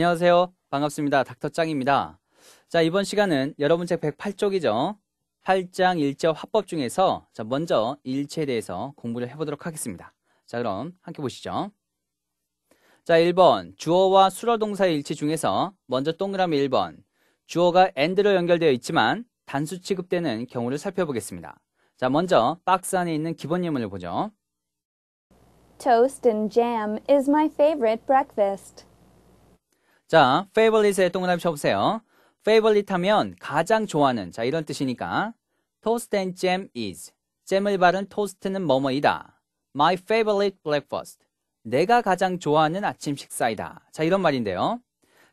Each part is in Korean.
안녕하세요. 반갑습니다. 닥터짱입니다. 자, 이번 시간은 여러분 책 108쪽이죠. 8장 일체 화법 중에서 자, 먼저 일체에 대해서 공부를 해보도록 하겠습니다. 자, 그럼 함께 보시죠. 자, 1번 주어와 수어 동사의 일치 중에서 먼저 동그라미 1번 주어가 엔드로 연결되어 있지만 단수 취급되는 경우를 살펴보겠습니다. 자, 먼저 박스 안에 있는 기본 예문을 보죠. Toast and jam is my favorite breakfast. 자, favorite에 동그라미 쳐보세요. favorite 하면 가장 좋아하는 자 이런 뜻이니까 toast and jam is 잼을 바른 토스트는 뭐뭐이다. My favorite breakfast 내가 가장 좋아하는 아침 식사이다. 자 이런 말인데요.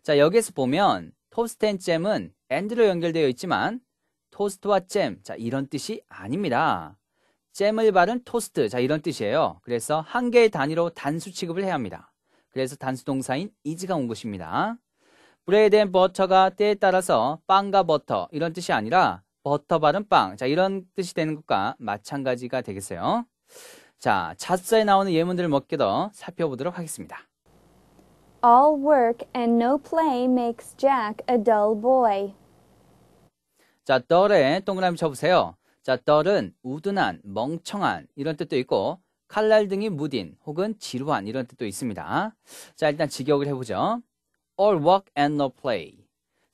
자 여기에서 보면 토스트 앤 잼은 and로 연결되어 있지만 토스트와 잼, 자 이런 뜻이 아닙니다. 잼을 바른 토스트, 자 이런 뜻이에요. 그래서 한 개의 단위로 단수 취급을 해야 합니다. 그래서 단수동사인 is가 온 것입니다. 브레드 앤 버터가 때에 따라서 빵과 버터 이런 뜻이 아니라 버터 바른 빵. 자, 이런 뜻이 되는 것과 마찬가지가 되겠어요. 자, 자사에 나오는 예문들을 몇개더 살펴보도록 하겠습니다. All work and no play makes Jack a dull boy. 자, dull에 동그라미 쳐보세요. 자, dull은 우둔한, 멍청한 이런 뜻도 있고 칼날 등이 무딘 혹은 지루한 이런 뜻도 있습니다. 자, 일단 직역을 해보죠. All work and no play.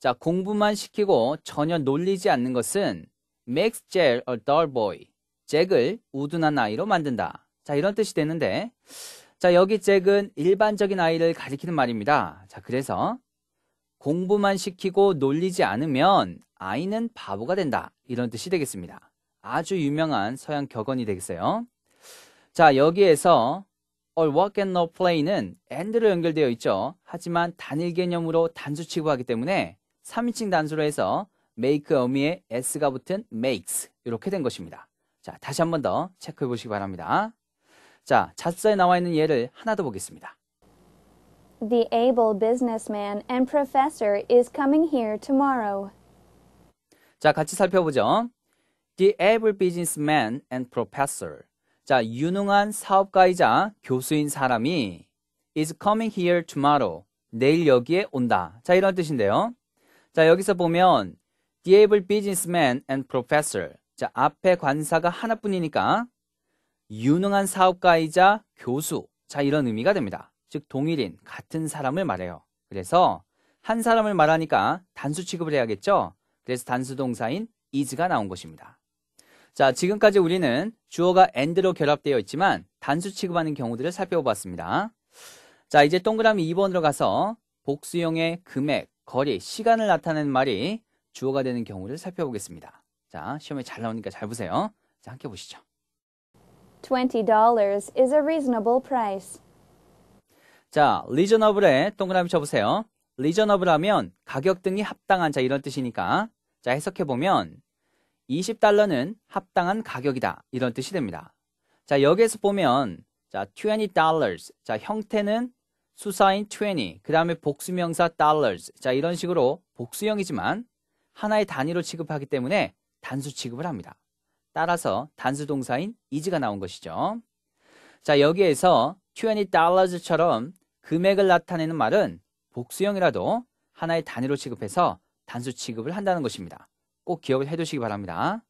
자, 공부만 시키고 전혀 놀리지 않는 것은 makes Jack a dull boy. 잭을 우둔한 아이로 만든다. 자, 이런 뜻이 되는데 자, 여기 잭은 일반적인 아이를 가리키는 말입니다. 자, 그래서 공부만 시키고 놀리지 않으면 아이는 바보가 된다. 이런 뜻이 되겠습니다. 아주 유명한 서양 격언이 되겠어요. 자, 여기에서 or work and no play는 and로 연결되어 있죠. 하지만 단일 개념으로 단수 취급하기 때문에 3인칭 단수로 해서 make 어미에 s가 붙은 makes 이렇게 된 것입니다. 자, 다시 한 번 더 체크해 보시기 바랍니다. 자, 자수서에 나와 있는 예를 하나 더 보겠습니다. The able businessman and professor is coming here tomorrow. 자, 같이 살펴보죠. The able businessman and professor. 자, 유능한 사업가이자 교수인 사람이 is coming here tomorrow. 내일 여기에 온다. 자, 이런 뜻인데요. 자, 여기서 보면 the able businessman and professor. 자, 앞에 관사가 하나뿐이니까 유능한 사업가이자 교수. 자, 이런 의미가 됩니다. 즉, 동일인, 같은 사람을 말해요. 그래서 한 사람을 말하니까 단수 취급을 해야겠죠? 그래서 단수 동사인 is가 나온 것입니다. 자, 지금까지 우리는 주어가 and로 결합되어 있지만 단수 취급하는 경우들을 살펴보았습니다. 자, 이제 동그라미 2번으로 가서 복수형의 금액, 거리, 시간을 나타내는 말이 주어가 되는 경우를 살펴보겠습니다. 자, 시험에 잘 나오니까 잘 보세요. 자, 함께 보시죠. $20 is a reasonable price. 자, reasonable에 동그라미 쳐보세요. reasonable 하면 가격 등이 합당한 자 이런 뜻이니까 자 해석해보면 20달러는 합당한 가격이다. 이런 뜻이 됩니다. 자, 여기에서 보면 자, 20 dollars. 자, 형태는 수사인 20, 그다음에 복수명사 dollars. 자, 이런 식으로 복수형이지만 하나의 단위로 취급하기 때문에 단수 취급을 합니다. 따라서 단수 동사인 is가 나온 것이죠. 자, 여기에서 20 dollars처럼 금액을 나타내는 말은 복수형이라도 하나의 단위로 취급해서 단수 취급을 한다는 것입니다. 꼭 기억을 해두시기 바랍니다.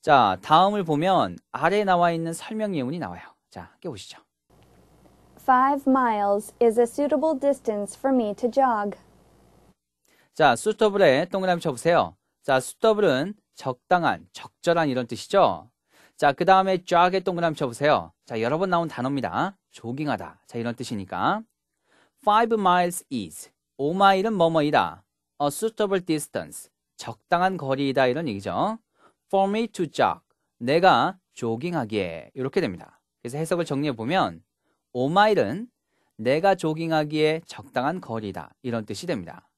자, 다음을 보면 아래 에 나와 있는 설명 예문이 나와요. 자, 함께 보시죠. Five miles is a suitable distance for me to jog. 자, suitable에 동그라미 쳐보세요. 자, suitable은 적당한, 적절한 이런 뜻이죠. 자, 그 다음에 jog에 동그라미 쳐보세요. 자, 여러 번 나온 단어입니다. 조깅하다. 자, 이런 뜻이니까. Five miles is. 5마일은 뭐뭐이다. A suitable distance. 적당한 거리이다 이런 얘기죠. For me to jog. 내가 조깅하기에 이렇게 됩니다. 그래서 해석을 정리해 보면 5마일은 내가 조깅하기에 적당한 거리다 이런 뜻이 됩니다.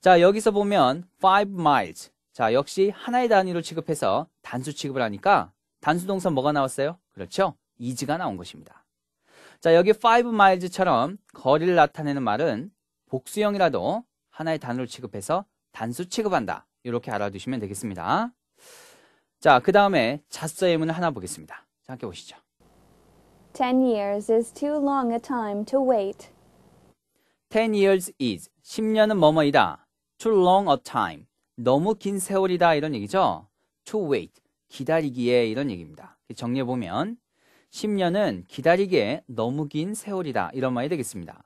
자 여기서 보면 5 miles 자 역시 하나의 단위로 취급해서 단수 취급을 하니까 단수 동사 뭐가 나왔어요? 그렇죠? 이즈가 나온 것입니다. 자 여기 5 miles처럼 거리를 나타내는 말은 복수형이라도 하나의 단위로 취급해서 단수 취급한다. 이렇게 알아두시면 되겠습니다. 자, 그 다음에 자서 예문을 하나 보겠습니다. 함께 보시죠. 10 years is too long a time to wait. 10 years is 10년은 뭐뭐이다. too long a time. 너무 긴 세월이다 이런 얘기죠. to wait. 기다리기에 이런 얘기입니다. 정리해 보면 10년은 기다리기에 너무 긴 세월이다 이런 말이 되겠습니다.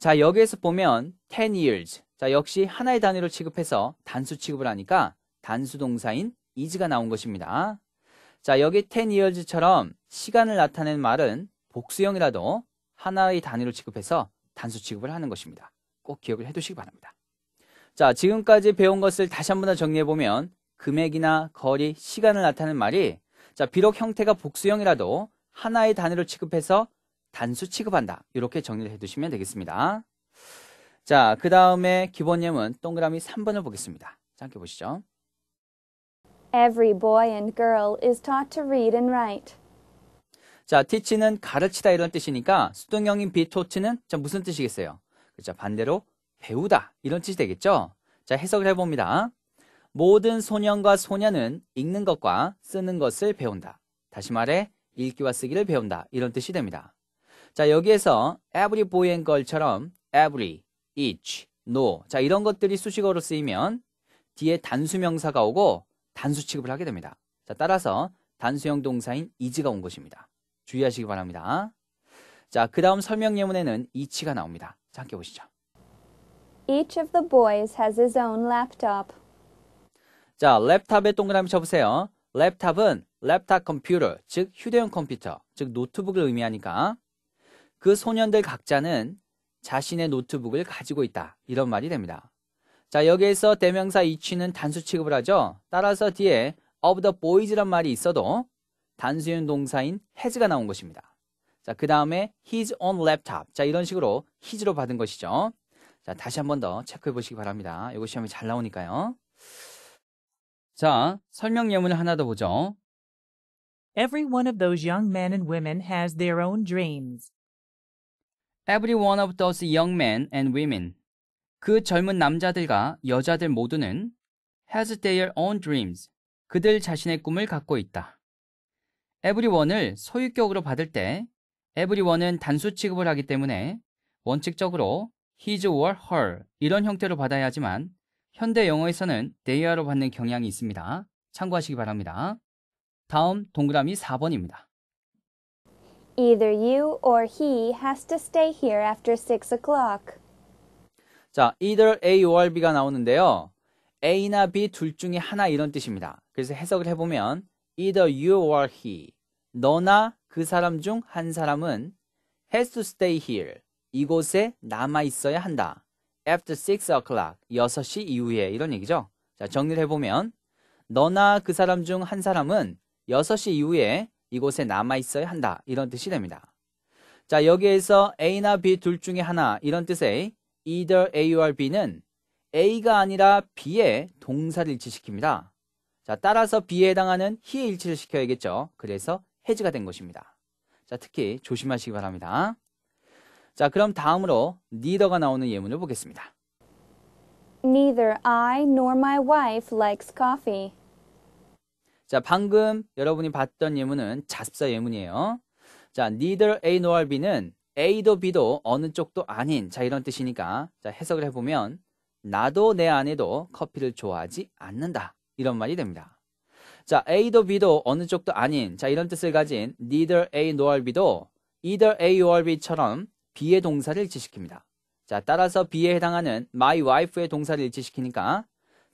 자, 여기에서 보면 10 years 자, 역시 하나의 단위로 취급해서 단수 취급을 하니까 단수 동사인 is가 나온 것입니다. 자, 여기 10 years처럼 시간을 나타낸 말은 복수형이라도 하나의 단위로 취급해서 단수 취급을 하는 것입니다. 꼭 기억을 해 두시기 바랍니다. 자, 지금까지 배운 것을 다시 한번 더 정리해 보면 금액이나 거리, 시간을 나타낸 말이 자, 비록 형태가 복수형이라도 하나의 단위로 취급해서 단수 취급한다. 이렇게 정리를 해 두시면 되겠습니다. 자, 그 다음에 기본예문 동그라미 3번을 보겠습니다. 함께 보시죠. Every boy and girl is taught to read and write. 자, teach는 가르치다 이런 뜻이니까 수동형인 be taught는 자, 무슨 뜻이겠어요? 그렇죠. 반대로 배우다 이런 뜻이 되겠죠? 자, 해석을 해봅니다. 모든 소년과 소녀는 읽는 것과 쓰는 것을 배운다. 다시 말해 읽기와 쓰기를 배운다. 이런 뜻이 됩니다. 자, 여기에서 every boy and girl처럼 every each, no. 자, 이런 것들이 수식어로 쓰이면 뒤에 단수명사가 오고 단수 취급을 하게 됩니다. 자, 따라서 단수형 동사인 is가 온 것입니다. 주의하시기 바랍니다. 자, 그 다음 설명 예문에는 each가 나옵니다. 자, 함께 보시죠. Each of the boys has his own laptop. 자, 랩탑에 동그라미 쳐보세요. 랩탑은 랩탑 컴퓨터, 즉 휴대용 컴퓨터, 즉 노트북을 의미하니까 그 소년들 각자는 자신의 노트북을 가지고 있다. 이런 말이 됩니다. 자, 여기에서 대명사 이치는 단수 취급을 하죠. 따라서 뒤에 of the boys란 말이 있어도 단수형 동사인 has가 나온 것입니다. 자, 그 다음에 his own laptop. 자, 이런 식으로 his로 받은 것이죠. 자, 다시 한 번 더 체크해 보시기 바랍니다. 이거 시험에잘 나오니까요. 자, 설명 예문을 하나 더 보죠. Every one of those young men and women has their own dreams. Every one of those young men and women. 그 젊은 남자들과 여자들 모두는 has their own dreams. 그들 자신의 꿈을 갖고 있다. everyone을 소유격으로 받을 때 everyone은 단수 취급을 하기 때문에 원칙적으로 his or her 이런 형태로 받아야 하지만 현대 영어에서는 their로 받는 경향이 있습니다. 참고하시기 바랍니다. 다음 동그라미 4번입니다. Either you or he has to stay here after 6 o'clock. 자, either A or B가 나오는데요. A나 B 둘 중에 하나 이런 뜻입니다. 그래서 해석을 해보면 either you or he 너나 그 사람 중 한 사람은 has to stay here 이곳에 남아 있어야 한다. after 6 o'clock 6시 이후에 이런 얘기죠. 자 정리를 해보면 너나 그 사람 중 한 사람은 6시 이후에 이곳에 남아 있어야 한다. 이런 뜻이 됩니다. 자, 여기에서 A나 B 둘 중에 하나 이런 뜻의 either A or B는 A가 아니라 B의 동사를 일치시킵니다. 자, 따라서 B에 해당하는 히에 일치를 시켜야겠죠. 그래서 해지가 된 것입니다. 자, 특히 조심하시기 바랍니다. 자, 그럼 다음으로 neither가 나오는 예문을 보겠습니다. Neither I nor my wife likes coffee. 자, 방금 여러분이 봤던 예문은 자습사 예문이에요. 자, neither A nor B는 A도 B도 어느 쪽도 아닌 자 이런 뜻이니까 자 해석을 해보면 나도 내 아내도 커피를 좋아하지 않는다 이런 말이 됩니다. 자 A도 B도 어느 쪽도 아닌 자 이런 뜻을 가진 neither A nor B도 either A or B처럼 B의 동사를 일치시킵니다. 자 따라서 B에 해당하는 my wife의 동사를 일치시키니까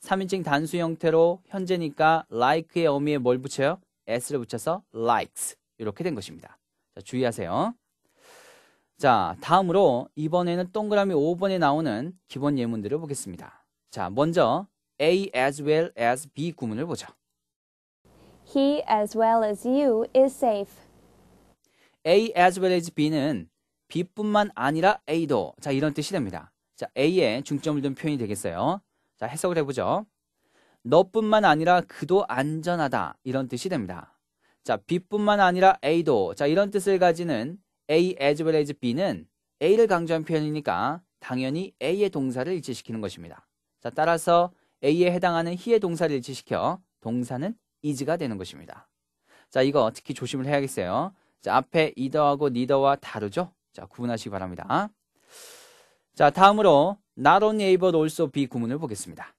3인칭 단수 형태로 현재니까 like의 어미에 뭘 붙여요? s를 붙여서 likes 이렇게 된 것입니다. 자, 주의하세요. 자, 다음으로 이번에는 동그라미 5번에 나오는 기본 예문들을 보겠습니다. 자, 먼저 A as well as B 구문을 보죠. He as well as you is safe. A as well as B는 B뿐만 아니라 A도 자 이런 뜻이 됩니다. 자 A에 중점을 둔 표현이 되겠어요. 자, 해석을 해보죠. 너뿐만 아니라 그도 안전하다. 이런 뜻이 됩니다. 자, B뿐만 아니라 A도. 자, 이런 뜻을 가지는 A as well as B는 A를 강조한 표현이니까 당연히 A의 동사를 일치시키는 것입니다. 자, 따라서 A에 해당하는 he의 동사를 일치시켜 동사는 is가 되는 것입니다. 자, 이거 특히 조심을 해야겠어요. 자, 앞에 either하고 neither와 다르죠? 자, 구분하시기 바랍니다. 자, 다음으로 not only A but also B 구문을 보겠습니다.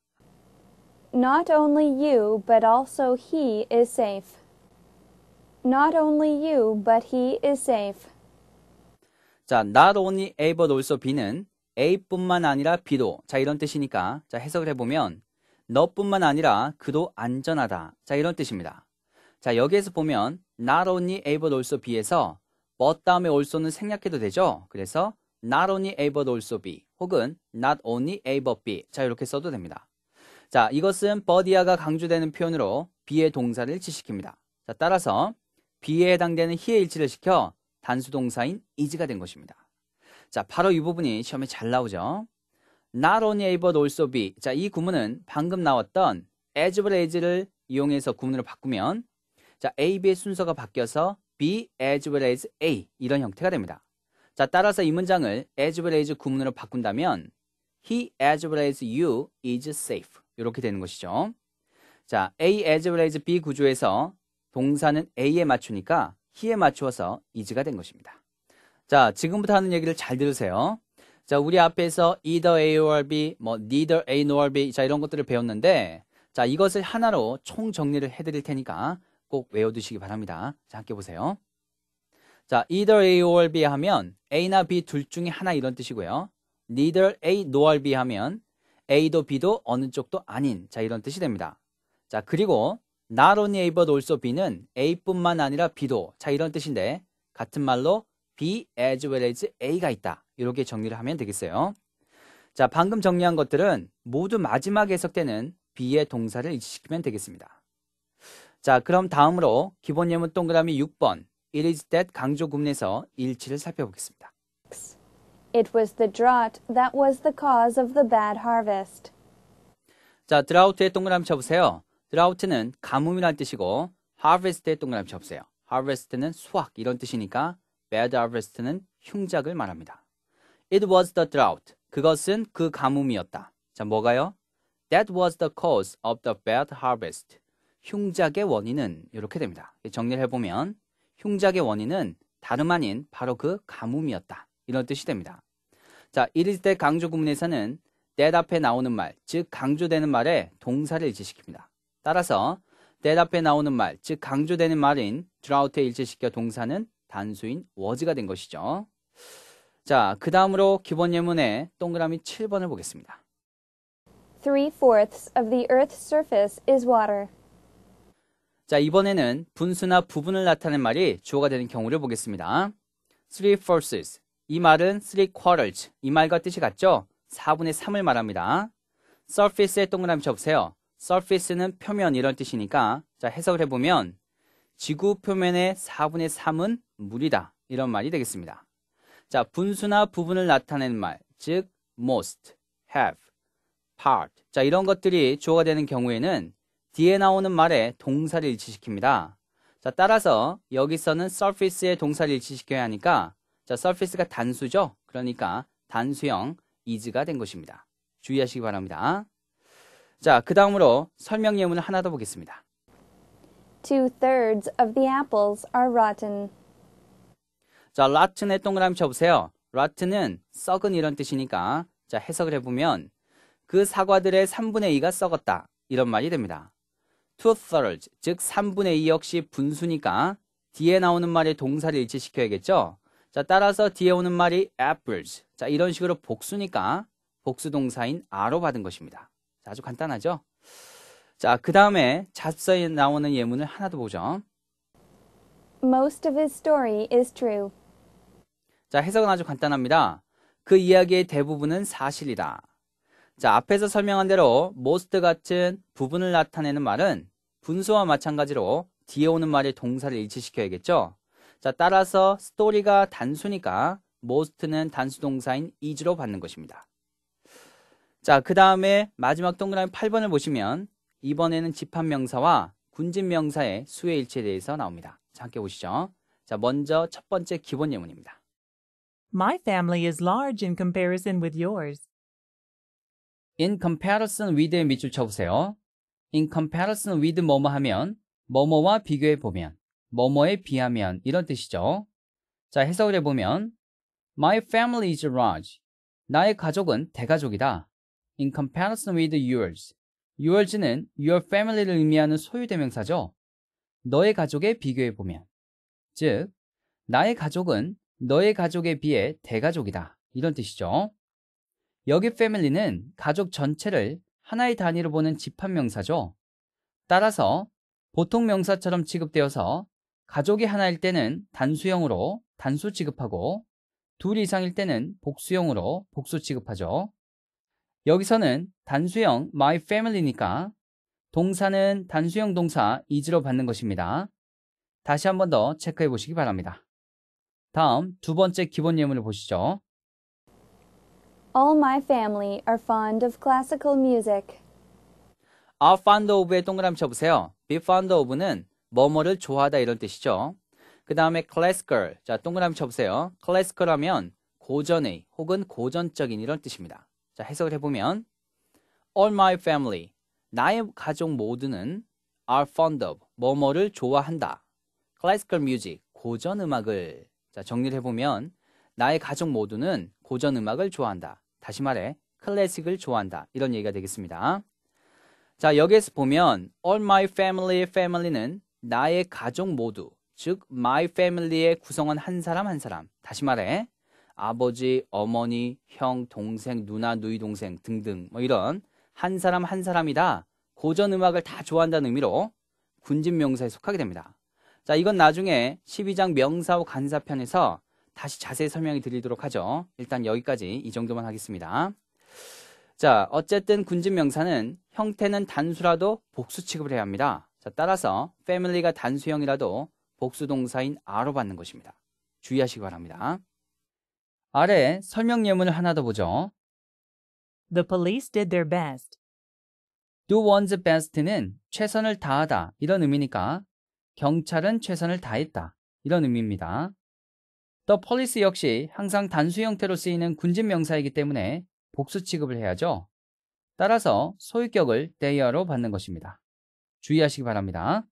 Not only you but also he is safe. Not only you but he is safe. 자, not only A but also B는 A뿐만 아니라 B도 자 이런 뜻이니까 자 해석을 해보면 너뿐만 아니라 그도 안전하다 자 이런 뜻입니다. 자 여기에서 보면 not only A but also B에서 but 다음에 also는 생략해도 되죠. 그래서 not only A but also B 혹은 not only A but B 자 이렇게 써도 됩니다. 자 이것은 버디아가 강조되는 표현으로 B의 동사를 지치시킵니다자 따라서 B에 해당되는 히 e 의 일치를 시켜 단수 동사인 is가 된 것입니다. 자 바로 이 부분이 시험에 잘 나오죠. not only A but also B 자이 구문은 방금 나왔던 as but as를 이용해서 구문으로 바꾸면 자 A, B의 순서가 바뀌어서 B as well as A 이런 형태가 됩니다. 자, 따라서 이 문장을 as well as 구문으로 바꾼다면 he as well as you is safe. 이렇게 되는 것이죠. 자, A as well as B 구조에서 동사는 A에 맞추니까 he에 맞추어서 is가 된 것입니다. 자, 지금부터 하는 얘기를 잘 들으세요. 자, 우리 앞에서 either A or B, 뭐 neither A nor B, 자, 이런 것들을 배웠는데, 자, 이것을 하나로 총 정리를 해드릴 테니까 꼭 외워두시기 바랍니다. 자, 함께 보세요. 자, either A or B 하면 A나 B 둘 중에 하나 이런 뜻이고요. neither A nor B 하면 A도 B도 어느 쪽도 아닌 자 이런 뜻이 됩니다. 자 그리고 not only A but also B는 A뿐만 아니라 B도 자 이런 뜻인데 같은 말로 B as well as A가 있다. 이렇게 정리를 하면 되겠어요. 자 방금 정리한 것들은 모두 마지막에 해석되는 B의 동사를 일치시키면 되겠습니다. 자 그럼 다음으로 기본 예문 동그라미 6번 It is that 강조 구문에서 일치를 살펴보겠습니다. It was the drought that was the cause of the bad harvest. 자, 드라우트의 동그라미 쳐보세요. 드라우트는 가뭄이란 뜻이고 harvest의 동그라미 쳐보세요. harvest는 수확 이런 뜻이니까 bad harvest는 흉작을 말합니다. It was the drought. 그것은 그 가뭄이었다. 자, 뭐가요? That was the cause of the bad harvest. 흉작의 원인은 이렇게 됩니다. 정리를 해보면 흉작의 원인은 다름 아닌 바로 그 가뭄이었다. 이런 뜻이 됩니다. 자, 이럴 리때 강조 구문에서는 that 앞에 나오는 말, 즉 강조되는 말에 동사를 일치시킵니다. 따라서 that 앞에 나오는 말, 즉 강조되는 말인 drought에 일치시켜 동사는 단수인 was가 된 것이죠. 자, 그 다음으로 기본 예문의 동그라미 7번을 보겠습니다. Three-fourths of the Earth's surface is water. 자, 이번에는 분수나 부분을 나타낸 말이 주어가 되는 경우를 보겠습니다. three fourths. 이 말은 three quarters. 이 말과 뜻이 같죠? 4분의 3을 말합니다. surface에 동그라미 쳐보세요. surface는 표면 이런 뜻이니까 자, 해석을 해보면 지구 표면의 4분의 3은 물이다. 이런 말이 되겠습니다. 자, 분수나 부분을 나타낸 말, 즉 most, have, part. 자, 이런 것들이 주어가 되는 경우에는 뒤에 나오는 말에 동사를 일치시킵니다. 자, 따라서 여기서는 surface의 동사를 일치시켜야 하니까 자, surface가 단수죠? 그러니까 단수형 is가 된 것입니다. 주의하시기 바랍니다. 자, 그 다음으로 설명 예문을 하나 더 보겠습니다. Two-thirds of the apples are rotten. 자, rotten의 동그라미 쳐보세요. rotten은 썩은 이런 뜻이니까 자, 해석을 해보면 그 사과들의 3분의 2가 썩었다. 이런 말이 됩니다. two-thirds, 즉 3분의 2 역시 분수니까 뒤에 나오는 말이 동사를 일치시켜야겠죠? 자, 따라서 뒤에 오는 말이 apples. 자, 이런 식으로 복수니까 복수 동사인 a로 받은 것입니다. 자, 아주 간단하죠? 자, 그 다음에 잡사에 나오는 예문을 하나 더 보죠. Most of his story is true. 자, 해석은 아주 간단합니다. 그 이야기의 대부분은 사실이다. 자, 앞에서 설명한 대로 most 같은 부분을 나타내는 말은 분수와 마찬가지로 뒤에 오는 말의 동사를 일치시켜야겠죠. 자, 따라서 스토리가 단수니까 most는 단수 동사인 is로 받는 것입니다. 자, 그 다음에 마지막 동그라미 8번을 보시면 이번에는 집합명사와 군집명사의 수의 일치에 대해서 나옵니다. 자, 함께 보시죠. 자, 먼저 첫 번째 기본 예문입니다. My family is large in comparison with yours. in comparison with 밑줄 쳐보세요. in comparison with 뭐뭐 하면 뭐뭐와 비교해 보면 뭐뭐에 비하면 이런 뜻이죠. 자, 해석을 해 보면 my family is large. 나의 가족은 대가족이다. in comparison with yours. yours는 your family를 의미하는 소유 대명사죠. 너의 가족에 비교해 보면 즉 나의 가족은 너의 가족에 비해 대가족이다. 이런 뜻이죠. 여기 패밀리는 가족 전체를 하나의 단위로 보는 집합 명사죠. 따라서 보통 명사처럼 취급되어서 가족이 하나일 때는 단수형으로 단수 취급하고 둘 이상일 때는 복수형으로 복수 취급하죠. 여기서는 단수형 my family니까 동사는 단수형 동사 is로 받는 것입니다. 다시 한 번 더 체크해 보시기 바랍니다. 다음 두 번째 기본 예문을 보시죠. All my family are fond of classical music. are fond of의 동그라미 쳐보세요. be fond of는 뭐뭐를 좋아하다 이런 뜻이죠. 그 다음에 classical. 자, 동그라미 쳐보세요. classical 하면 고전의 혹은 고전적인 이런 뜻입니다. 자, 해석을 해보면 All my family, 나의 가족 모두는 are fond of, 뭐뭐를 좋아한다. classical music, 고전 음악을. 자, 정리를 해보면 나의 가족 모두는 고전 음악을 좋아한다. 다시 말해 클래식을 좋아한다. 이런 얘기가 되겠습니다. 자, 여기에서 보면 all my family family는 나의 가족 모두, 즉 my family의 구성원 한 사람 한 사람. 다시 말해 아버지, 어머니, 형, 동생, 누나, 누이 동생 등등 뭐 이런 한 사람 한 사람이다. 고전 음악을 다 좋아한다는 의미로 군집 명사에 속하게 됩니다. 자, 이건 나중에 12장 명사와 간사편에서 다시 자세히 설명해 드리도록 하죠. 일단 여기까지 이 정도만 하겠습니다. 자, 어쨌든 군집 명사는 형태는 단수라도 복수 취급을 해야 합니다. 자, 따라서 family가 단수형이라도 복수 동사인 a로 받는 것입니다. 주의하시기 바랍니다. 아래 설명 예문을 하나 더 보죠. The police did their best. Do one's best는 최선을 다하다 이런 의미니까 경찰은 최선을 다했다 이런 의미입니다. The police 역시 항상 단수 형태로 쓰이는 군집 명사이기 때문에 복수 취급을 해야죠. 따라서 소유격을 they로 받는 것입니다. 주의하시기 바랍니다.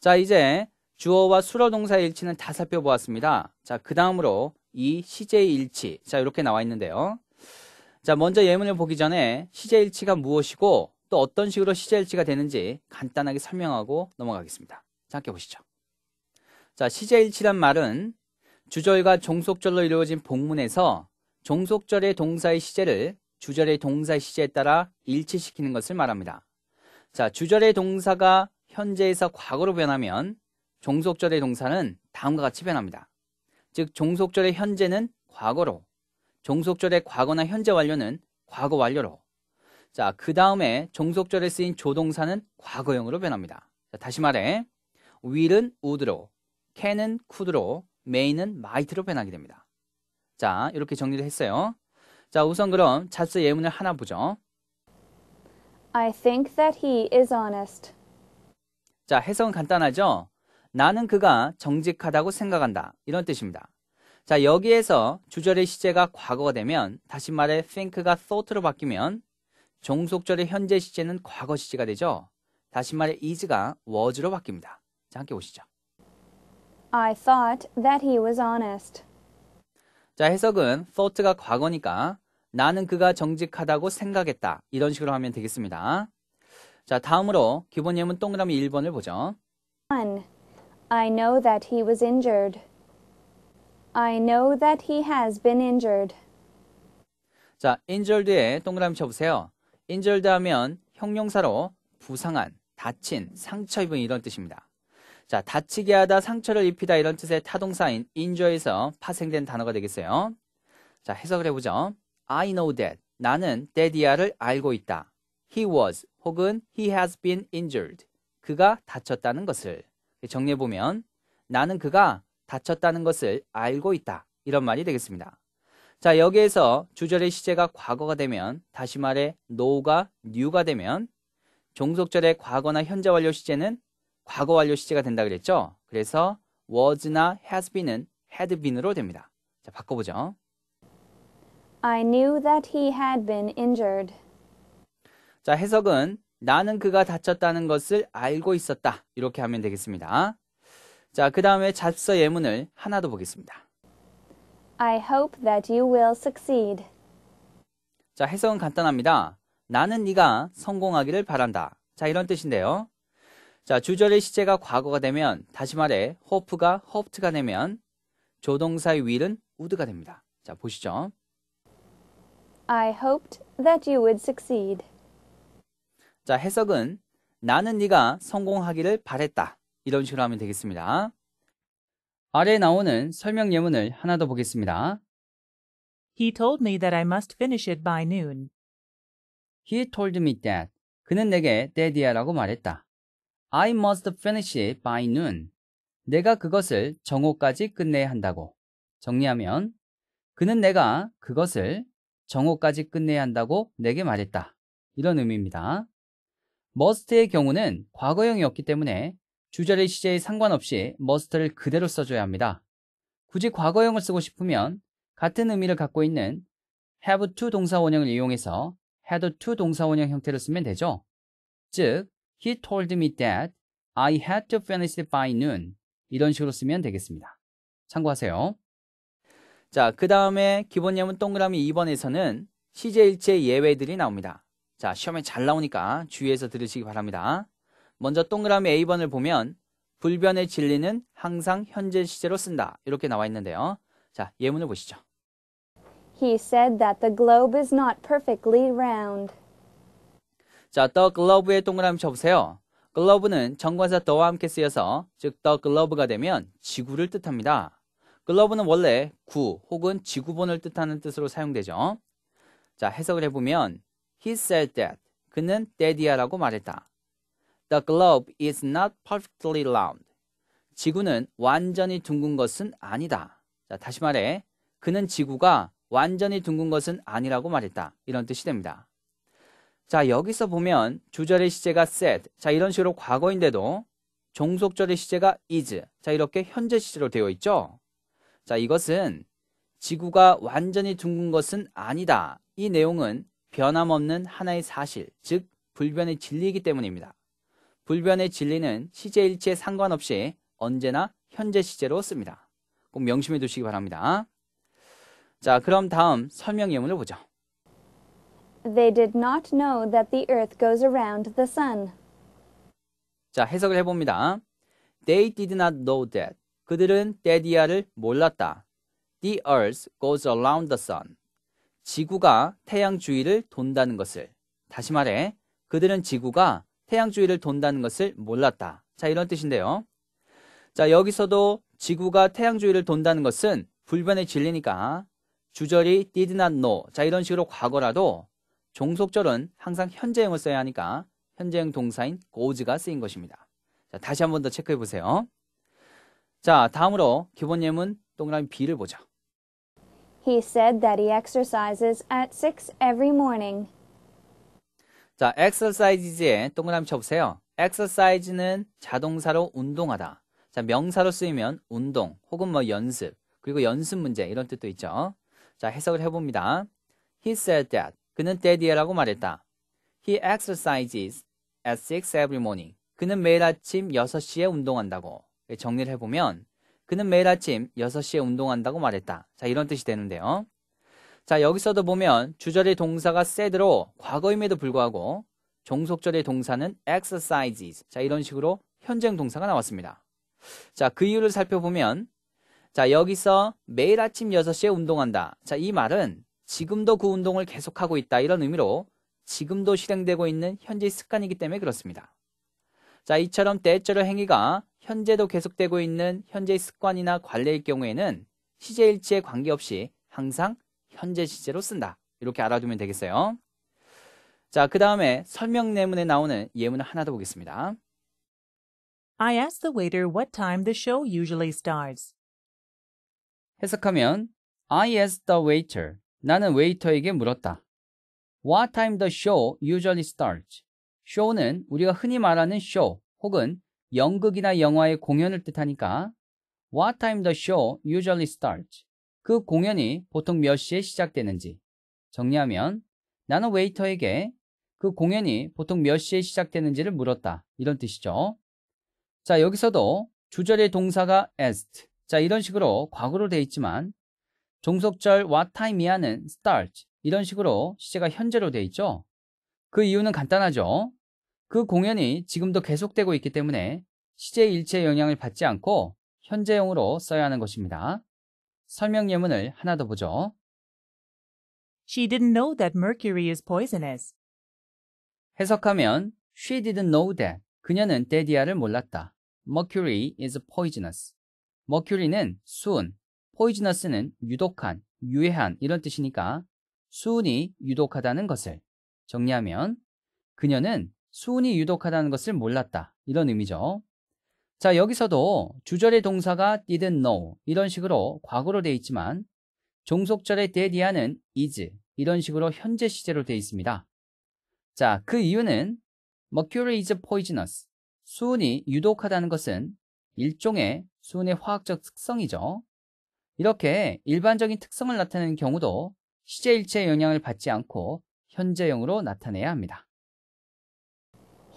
자, 이제 주어와 수로 동사의 일치는 다 살펴보았습니다. 자, 그 다음으로 이 시제의 일치. 자, 이렇게 나와 있는데요. 자, 먼저 예문을 보기 전에 시제 일치가 무엇이고 또 어떤 식으로 시제 일치가 되는지 간단하게 설명하고 넘어가겠습니다. 자, 함께 보시죠. 자, 시제 일치란 말은 주절과 종속절로 이루어진 복문에서 종속절의 동사의 시제를 주절의 동사 의 시제에 따라 일치시키는 것을 말합니다. 자, 주절의 동사가 현재에서 과거로 변하면 종속절의 동사는 다음과 같이 변합니다. 즉, 종속절의 현재는 과거로, 종속절의 과거나 현재 완료는 과거 완료로, 자, 그 다음에 종속절에 쓰인 조동사는 과거형으로 변합니다. 자, 다시 말해, will은 would로, can은 could로, 메인은 마이트로 변하게 됩니다. 자, 이렇게 정리를 했어요. 자, 우선 그럼 자스 예문을 하나 보죠. I think that he is honest. 자, 해석은 간단하죠? 나는 그가 정직하다고 생각한다. 이런 뜻입니다. 자, 여기에서 주절의 시제가 과거가 되면 다시 말해 think가 thought로 바뀌면 종속절의 현재 시제는 과거 시제가 되죠. 다시 말해 is가 was로 바뀝니다. 자, 함께 보시죠. I thought that he was honest. 자, 해석은 thought가 과거니까 나는 그가 정직하다고 생각했다. 이런 식으로 하면 되겠습니다. 자, 다음으로 기본 예문 동그라미 1번을 보죠. 1. I know that he was injured. I know that he has been injured. 자, injured에 동그라미 쳐보세요. injured 하면 형용사로 부상한, 다친, 상처 입은 이런 뜻입니다. 자, 다치게 하다, 상처를 입히다 이런 뜻의 타동사인 injure에서 파생된 단어가 되겠어요. 자, 해석을 해보죠. I know that. 나는 데디아를 알고 있다. He was 혹은 he has been injured. 그가 다쳤다는 것을. 정리해보면 나는 그가 다쳤다는 것을 알고 있다. 이런 말이 되겠습니다. 자, 여기에서 주절의 시제가 과거가 되면 다시 말해 know가 new가 되면 종속절의 과거나 현재 완료 시제는 과거 완료 시제가 된다 그랬죠? 그래서 was나 has been은 had been으로 됩니다. 자, 바꿔보죠. I knew that he had been injured. 자, 해석은 나는 그가 다쳤다는 것을 알고 있었다. 이렇게 하면 되겠습니다. 자, 그 다음에 잡서 예문을 하나 더 보겠습니다. I hope that you will succeed. 자, 해석은 간단합니다. 나는 네가 성공하기를 바란다. 자, 이런 뜻인데요. 자, 주절의 시제가 과거가 되면 다시 말해 호프가 호프트가 되면 조동사의 will은 would가 됩니다. 자, 보시죠. I hoped that you would succeed. 자, 해석은 나는 네가 성공하기를 바랬다. 이런 식으로 하면 되겠습니다. 아래에 나오는 설명 예문을 하나 더 보겠습니다. He told me that I must finish it by noon. He told me that. 그는 내게 that이야 라고 말했다. I must finish it by noon. 내가 그것을 정오까지 끝내야 한다고. 정리하면 그는 내가 그것을 정오까지 끝내야 한다고 내게 말했다. 이런 의미입니다. must의 경우는 과거형이었기 때문에 주절의 시제에 상관없이 must를 그대로 써줘야 합니다. 굳이 과거형을 쓰고 싶으면 같은 의미를 갖고 있는 have to 동사원형을 이용해서 had to 동사원형 형태를 쓰면 되죠. 즉, He told me that I had to finish it by noon. 이런 식으로 쓰면 되겠습니다. 참고하세요. 자, 그 다음에 기본 예문 동그라미 2번에서는 시제일체 예외들이 나옵니다. 자, 시험에 잘 나오니까 주의해서 들으시기 바랍니다. 먼저 동그라미 A번을 보면 불변의 진리는 항상 현재 시제로 쓴다. 이렇게 나와 있는데요. 자, 예문을 보시죠. He said that the globe is not perfectly round. 자, the glove의 동그라미 쳐보세요. glove는 정관사 더와 함께 쓰여서 즉 the glove가 되면 지구를 뜻합니다. glove는 원래 구 혹은 지구본을 뜻하는 뜻으로 사용되죠. 자, 해석을 해보면 He said that. 그는 때디야라고 말했다. The globe is not perfectly round. 지구는 완전히 둥근 것은 아니다. 자, 다시 말해. 그는 지구가 완전히 둥근 것은 아니라고 말했다. 이런 뜻이 됩니다. 자, 여기서 보면 주절의 시제가 s a i 자, 이런 식으로 과거인데도 종속절의 시제가 is. 자, 이렇게 현재 시제로 되어 있죠. 자, 이것은 지구가 완전히 둥근 것은 아니다. 이 내용은 변함없는 하나의 사실, 즉 불변의 진리이기 때문입니다. 불변의 진리는 시제 일치에 상관없이 언제나 현재 시제로 씁니다. 꼭 명심해 두시기 바랍니다. 자, 그럼 다음 설명 예문을 보죠. they did not know that the earth goes around the sun. 자, 해석을 해봅니다. They did not know that. 그들은 데디아를 몰랐다. The earth goes around the sun. 지구가 태양 주위를 돈다는 것을. 다시 말해, 그들은 지구가 태양 주위를 돈다는 것을 몰랐다. 자, 이런 뜻인데요. 자, 여기서도 지구가 태양 주위를 돈다는 것은 불변의 진리니까 주절이 did not know. 자, 이런 식으로 과거라도 종속절은 항상 현재형을 써야 하니까 현재형 동사인 goes가 쓰인 것입니다. 자, 다시 한 번 더 체크해 보세요. 자, 다음으로 기본 예문 동그라미 B를 보죠 He said that he exercises at 6 every morning. 자, exercises에 동그라미 쳐보세요. exercise는 자동사로 운동하다. 자, 명사로 쓰이면 운동 혹은 뭐 연습, 그리고 연습 문제 이런 뜻도 있죠. 자, 해석을 해봅니다. He said that. 그는 데디에라고 말했다. He exercises at 6 every morning. 그는 매일 아침 6시에 운동한다고. 정리를 해보면 그는 매일 아침 6시에 운동한다고 말했다. 자, 이런 뜻이 되는데요. 자, 여기서도 보면 주절의 동사가 세드로 과거임에도 불구하고 종속절의 동사는 exercises. 자, 이런 식으로 현재형 동사가 나왔습니다. 자, 그 이유를 살펴보면 자, 여기서 매일 아침 6시에 운동한다. 자, 이 말은 지금도 그 운동을 계속하고 있다 이런 의미로 지금도 실행되고 있는 현재 의 습관이기 때문에 그렇습니다. 자, 이처럼 때절의 행위가 현재도 계속되고 있는 현재의 습관이나 관례일 경우에는 시제일치에 관계없이 항상 현재 시제로 쓴다. 이렇게 알아두면 되겠어요. 자, 그 다음에 설명 내문에 나오는 예문을 하나 더 보겠습니다. I asked the waiter what time the show usually starts. 해석하면 I asked the waiter 나는 웨이터에게 물었다. What time the show usually starts? 쇼는 우리가 흔히 말하는 쇼 혹은 연극이나 영화의 공연을 뜻하니까 What time the show usually starts? 그 공연이 보통 몇 시에 시작되는지 정리하면 나는 웨이터에게 그 공연이 보통 몇 시에 시작되는지를 물었다. 이런 뜻이죠. 자, 여기서도 주절의 동사가 est. 자, 이런 식으로 과거로 돼 있지만 종속절 what time이야는 start 이런 식으로 시제가 현재로 돼 있죠. 그 이유는 간단하죠. 그 공연이 지금도 계속되고 있기 때문에 시제 일체의 영향을 받지 않고 현재형으로 써야 하는 것입니다. 설명 예문을 하나 더 보죠. She didn't know that mercury is poisonous. 해석하면 She didn't know that. 그녀는 데디아를 몰랐다. Mercury is poisonous. m e r c u r y 는 수은, 포이즈너스는 유독한, 유해한 이런 뜻이니까 수은이 유독하다는 것을 정리하면 그녀는 수은이 유독하다는 것을 몰랐다 이런 의미죠. 자 여기서도 주절의 동사가 didn't know 이런 식으로 과거로 돼 있지만 종속절의 데디아는 is 이런 식으로 현재 시제로 돼 있습니다. 자 그 이유는 mercury is poisonous 수은이 유독하다는 것은 일종의 수은의 화학적 특성이죠. 이렇게 일반적인 특성을 나타내는 경우도 시제일체의 영향을 받지 않고 현재형으로 나타내야 합니다.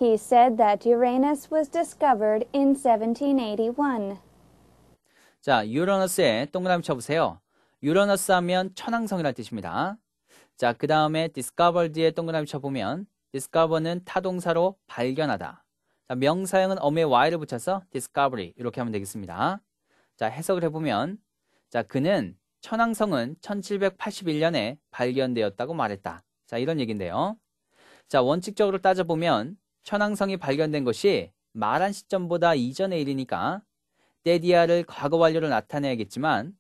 He said that Uranus was discovered in 1781. 자, 유러너스에 동그라미 쳐보세요. 유러너스 하면 천왕성이라는 뜻입니다. 자, 그 다음에 discovered에 동그라미 쳐보면 discover는 타동사로 발견하다. 자, 명사형은 어에 y를 붙여서 discovery 이렇게 하면 되겠습니다. 자, 해석을 해보면 자, 그는 천왕성은 1781년에 발견되었다고 말했다. 자, 이런 얘기인데요. 자, 원칙적으로 따져보면 천왕성이 발견된 것이 말한 시점보다 이전의 일이니까 데디아를 과거 완료로 나타내야겠지만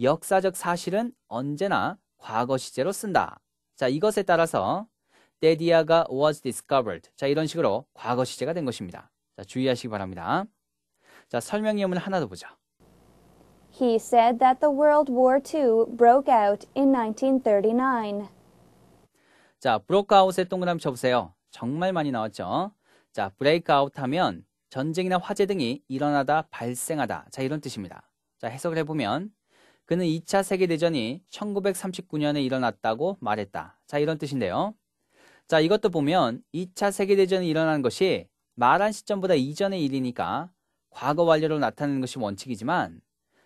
역사적 사실은 언제나 과거 시제로 쓴다. 자, 이것에 따라서 데디아가 was discovered. 자, 이런 식으로 과거 시제가 된 것입니다. 자, 주의하시기 바랍니다. 자, 설명예문 을 하나 더 보죠. He said that the World War II broke out in 1939. 자, 브로 o 아웃 o 에 동그라미 쳐보세요. 정말 많이 나왔죠? 자, 브레이크아웃 하면 전쟁이나 화재 등이 일어나다, 발생하다. 자, 이런 뜻입니다. 자, 해석을 해보면 그는 2차 세계대전이 1939년에 일어났다고 말했다. 자, 이런 뜻인데요. 자, 이것도 보면 2차 세계대전이 일어난 것이 말한 시점보다 이전의 일이니까 과거 완료로 나타내는 것이 원칙이지만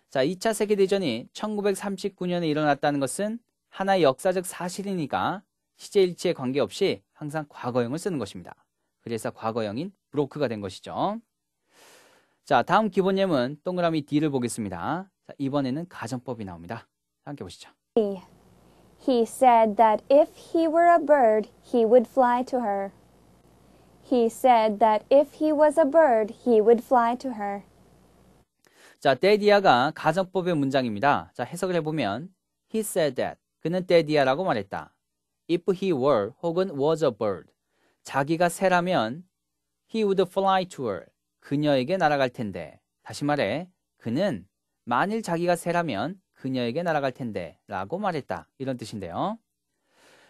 자, 2차 세계대전이 1939년에 일어났다는 것은 하나의 역사적 사실이니까 시제일치에 관계없이 항상 과거형을 쓰는 것입니다. 그래서 과거형인 브로크가 된 것이죠. 자, 다음 기본예문 동그라미 D를 보겠습니다. 자, 이번에는 가정법이 나옵니다. 함께 보시죠. He, he said that if he were a bird, he would fly to her. He said that if he was a bird, he would fly to her. 자, 데디아가 가정법의 문장입니다. 자, 해석을 해보면 He said that. 그는 데디아라고 말했다. If he were 혹은 was a bird. 자기가 새라면 he would fly to her. 그녀에게 날아갈 텐데. 다시 말해 그는 만일 자기가 새라면 그녀에게 날아갈 텐데 라고 말했다. 이런 뜻인데요.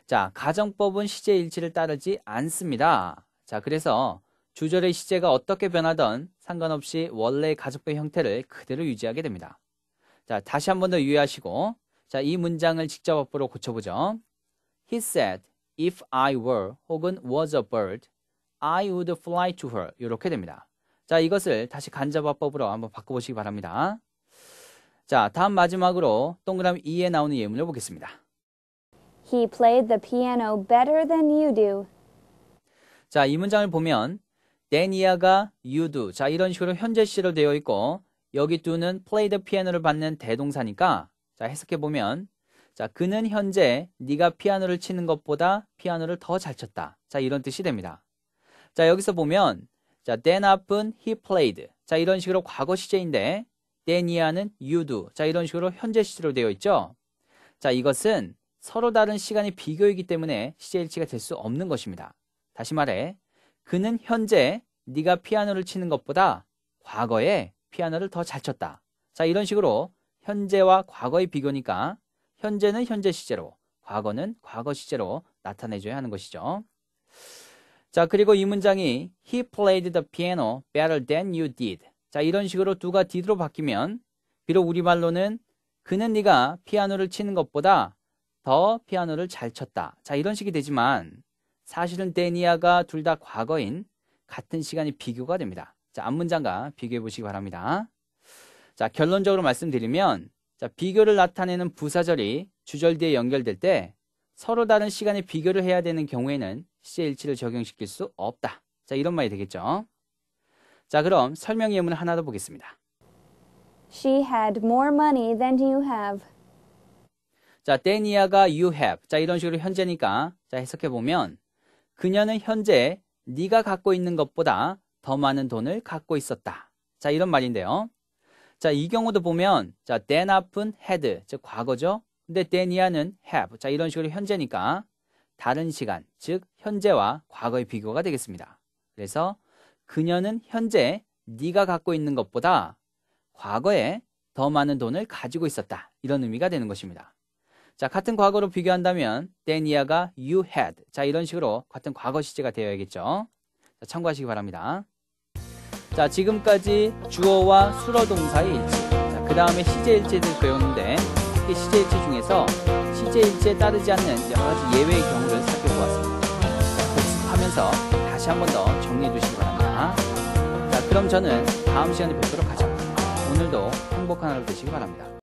자, 가정법은 시제 일치를 따르지 않습니다. 자, 그래서 주절의 시제가 어떻게 변하던 상관없이 원래 의 가족도 형태를 그대로 유지하게 됩니다. 자, 다시 한번더 유의하시고 자, 이 문장을 직접 앞으로 고쳐보죠. He said, if I were 혹은 was a bird, I would fly to her. 이렇게 됩니다. 자, 이것을 다시 간접화법으로 한번 바꿔보시기 바랍니다. 자, 다음 마지막으로 동그라미 2에 나오는 예문을 보겠습니다. He played the piano better than you do. 자, 이 문장을 보면 데니아가 유두 자 이런 식으로 현재 시로 되어 있고 여기 두는 play the piano를 받는 대동사니까 자 해석해 보면 자 그는 현재 네가 피아노를 치는 것보다 피아노를 더 잘 쳤다 자 이런 뜻이 됩니다 자 여기서 보면 자 then 앞은 he played 자 이런 식으로 과거 시제인데 데니아는 you do 자 이런 식으로 현재 시제로 되어 있죠 자 이것은 서로 다른 시간의 비교이기 때문에 시제일치가 될 수 없는 것입니다 다시 말해 그는 현재 네가 피아노를 치는 것보다 과거에 피아노를 더 잘 쳤다. 자, 이런 식으로 현재와 과거의 비교니까 현재는 현재 시제로, 과거는 과거 시제로 나타내줘야 하는 것이죠. 자, 그리고 이 문장이 He played the piano better than you did. 자, 이런 식으로 두가 did로 바뀌면 비록 우리말로는 그는 네가 피아노를 치는 것보다 더 피아노를 잘 쳤다. 자, 이런 식이 되지만 사실은 데니아가 둘 다 과거인 같은 시간이 비교가 됩니다. 자, 앞문장과 비교해 보시기 바랍니다. 자, 결론적으로 말씀드리면 자, 비교를 나타내는 부사절이 주절 뒤에 연결될 때 서로 다른 시간에 비교를 해야 되는 경우에는 시제 일치를 적용시킬 수 없다. 자, 이런 말이 되겠죠. 자, 그럼 설명 예문을 하나 더 보겠습니다. She had more money than you have. 자, 데니아가 you have. 자, 이런 식으로 현재니까 자, 해석해 보면 그녀는 현재 네가 갖고 있는 것보다 더 많은 돈을 갖고 있었다. 자, 이런 말인데요. 자, 이 경우도 보면 자, then 앞은 had, 즉 과거죠. 근데 then 이하는 have. 자, 이런 식으로 현재니까 다른 시간, 즉 현재와 과거의 비교가 되겠습니다. 그래서 그녀는 현재 네가 갖고 있는 것보다 과거에 더 많은 돈을 가지고 있었다. 이런 의미가 되는 것입니다. 자, 같은 과거로 비교한다면 데이아가 you had. 자, 이런 식으로 같은 과거 시제가 되어야겠죠. 자, 참고하시기 바랍니다. 자, 지금까지 주어와 수로 동사의 일치. 자, 그 다음에 시제 일치를 배웠는데 특히 시제 일치 중에서 시제 일치에 따르지 않는 여러 가지 예외의 경우를 살펴보았습니다. 복습하면서 다시 한 번 더 정리해 주시기 바랍니다. 자, 그럼 저는 다음 시간에 뵙도록 하죠. 오늘도 행복한 하루 되시기 바랍니다.